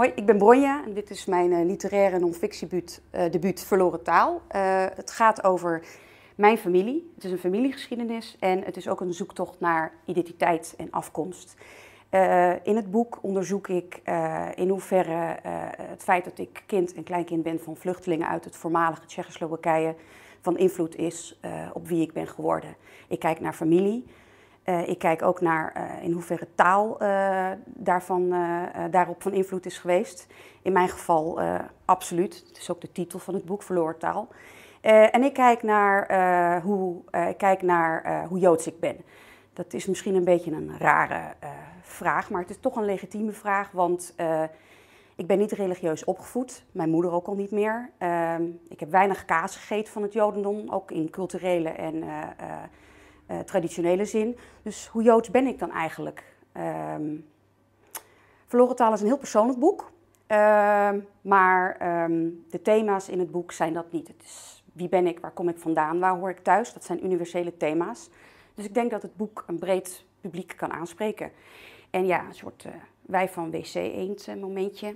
Hoi, ik ben Bronja en dit is mijn eh, literaire non fictie eh, debuut Verloren Taal. Eh, het gaat over mijn familie. Het is een familiegeschiedenis en het is ook een zoektocht naar identiteit en afkomst. in het boek onderzoek ik in hoeverre het feit dat ik kind en kleinkind ben van vluchtelingen uit het voormalige Tsjechoslowakije van invloed is op wie ik ben geworden. Ik kijk naar familie, eh, ik kijk ook naar eh, in hoeverre taal eh, daarvan, daarop van invloed is geweest. In mijn geval absoluut. Het is ook de titel van het boek, Verloren Taal. en ik kijk naar, hoe, ik kijk naar hoe Joods ik ben. Dat is misschien een beetje een rare vraag, maar het is toch een legitieme vraag, want ik ben niet religieus opgevoed. Mijn moeder ook al niet meer. Ehm, ik heb weinig kaas gegeten van het Jodendom, ook in culturele en eh, traditionele zin. Dus hoe Joods ben ik dan eigenlijk? Um, Verloren taal is een heel persoonlijk boek. Ehm, maar ehm, de thema's in het boek zijn dat niet. Het is wie ben ik, waar kom ik vandaan, waar hoor ik thuis. Dat zijn universele thema's. Dus ik denk dat het boek een breed publiek kan aanspreken. En ja, een soort eh, wij van WC Eend eh, momentje.